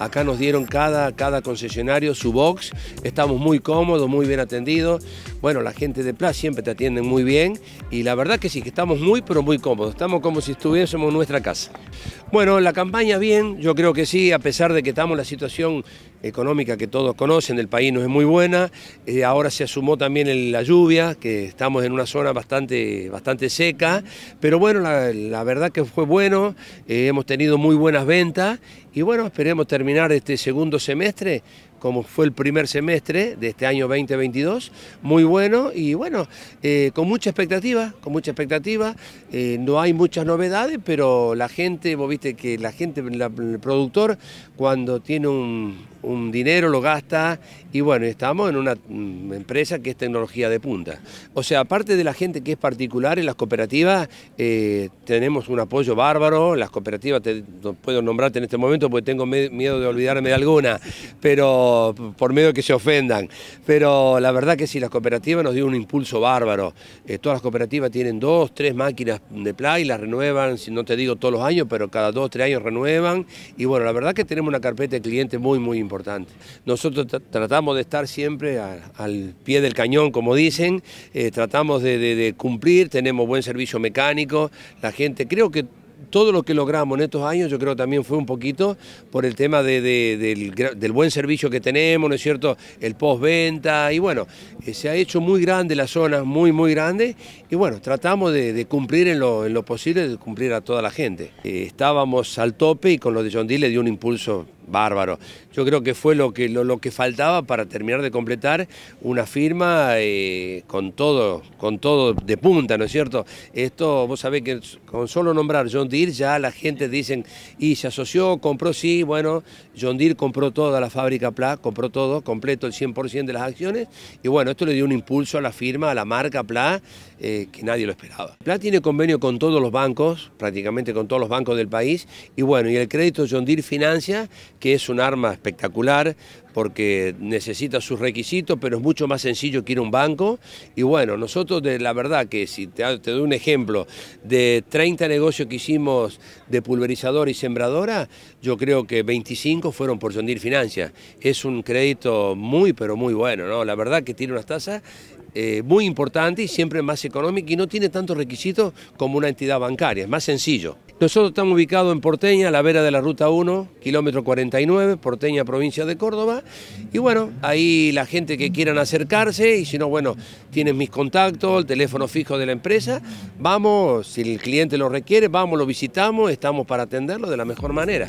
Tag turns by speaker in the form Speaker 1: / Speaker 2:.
Speaker 1: Acá nos dieron cada, cada concesionario su box, estamos muy cómodos, muy bien atendidos. Bueno, la gente de Plaza siempre te atiende muy bien y la verdad que sí, que estamos muy, pero muy cómodos. Estamos como si estuviésemos en nuestra casa. Bueno, la campaña bien, yo creo que sí, a pesar de que estamos en la situación económica que todos conocen del país no es muy buena. Eh, ahora se asumó también la lluvia, que estamos en una zona bastante, bastante seca, pero bueno, la, verdad que fue bueno, eh, hemos tenido muy buenas ventas y bueno, esperemos terminar este segundo semestre como fue el primer semestre de este año 2022, muy bueno y bueno, eh, con mucha expectativa, con mucha expectativa, eh, no hay muchas novedades, pero la gente, vos viste que la gente, el productor, cuando tiene un, dinero lo gasta y bueno, estamos en una mm, empresa que es tecnología de punta. O sea, aparte de la gente que es particular en las cooperativas, eh, tenemos un apoyo bárbaro, las cooperativas, no puedo nombrarte en este momento porque tengo miedo de olvidarme de alguna, pero por medio que se ofendan, pero la verdad que sí, las cooperativas nos dio un impulso bárbaro. Eh, todas las cooperativas tienen dos, tres máquinas de play, las renuevan, si no te digo todos los años, pero cada dos, tres años renuevan. Y bueno, la verdad que tenemos una carpeta de clientes muy, muy importante. Nosotros tratamos de estar siempre al pie del cañón, como dicen, eh, tratamos de, de cumplir, tenemos buen servicio mecánico, la gente, creo que todo lo que logramos en estos años, yo creo también fue un poquito por el tema de, del, buen servicio que tenemos, ¿no es cierto? El postventa, y bueno, eh, se ha hecho muy grande la zona, muy, muy grande, y bueno, tratamos de, cumplir en lo, en lo, posible, de cumplir a toda la gente. Eh, estábamos al tope y con lo de John le dio un impulso Bárbaro. Yo creo que fue lo que, lo, que faltaba para terminar de completar una firma eh, con todo, con todo de punta, ¿no es cierto? Esto, vos sabés que con solo nombrar John Deere, ya la gente dicen, y se asoció, compró, sí, bueno, John Deere compró toda la fábrica Pla, compró todo, completo el 100% de las acciones, y bueno, esto le dio un impulso a la firma, a la marca Pla, eh, que nadie lo esperaba. Pla tiene convenio con todos los bancos, prácticamente con todos los bancos del país, y bueno, y el crédito John Deere financia que es un arma espectacular porque necesita sus requisitos, pero es mucho más sencillo que ir a un banco. Y bueno, nosotros de la verdad que si te, doy un ejemplo, de 30 negocios que hicimos de pulverizador y sembradora, yo creo que 25 fueron por John Financias. Es un crédito muy, pero muy bueno, ¿no? La verdad que tiene unas tasas eh, muy importantes y siempre más económicas y no tiene tantos requisitos como una entidad bancaria, es más sencillo. Nosotros estamos ubicados en Porteña, a la vera de la Ruta 1, kilómetro 49, Porteña, provincia de Córdoba. Y bueno, ahí la gente que quieran acercarse, y si no, bueno, tienen mis contactos, el teléfono fijo de la empresa. Vamos, si el cliente lo requiere, vamos, lo visitamos, estamos para atenderlo de la mejor manera.